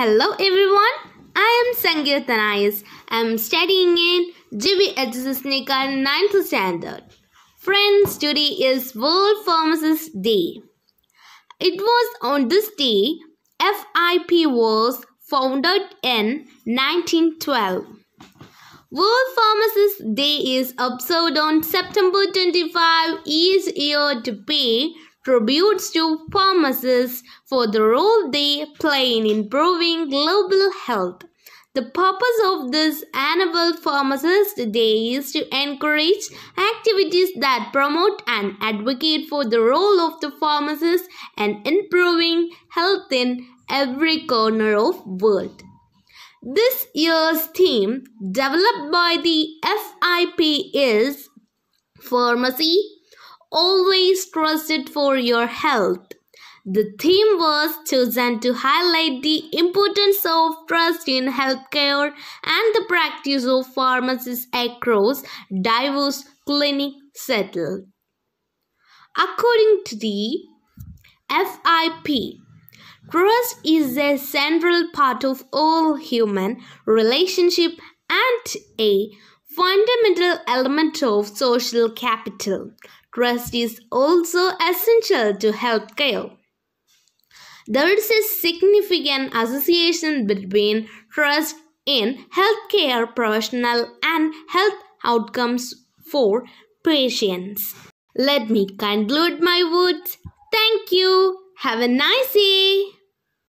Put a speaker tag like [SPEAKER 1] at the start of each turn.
[SPEAKER 1] Hello everyone, I am Sangeet Tanayas. I am studying in GBHS Nikar 9th standard. Friends, today is World Pharmacist Day. It was on this day FIP was founded in 1912. World Pharmacist Day is observed on September 25 each year to pay tributes to pharmacists for the role they play in improving global health. The purpose of this annual Pharmacist Day is to encourage activities that promote and advocate for the role of the pharmacist and improving health in every corner of world. This year's theme developed by the FIP is Pharmacy always trusted for your health. The theme was chosen to highlight the importance of trust in healthcare and the practice of pharmacists across diverse clinic settle. According to the FIP, trust is a central part of all human relationship and a fundamental element of social capital. Trust is also essential to healthcare. There is a significant association between trust in healthcare professional and health outcomes for patients. Let me conclude my words. Thank you. Have a nice day.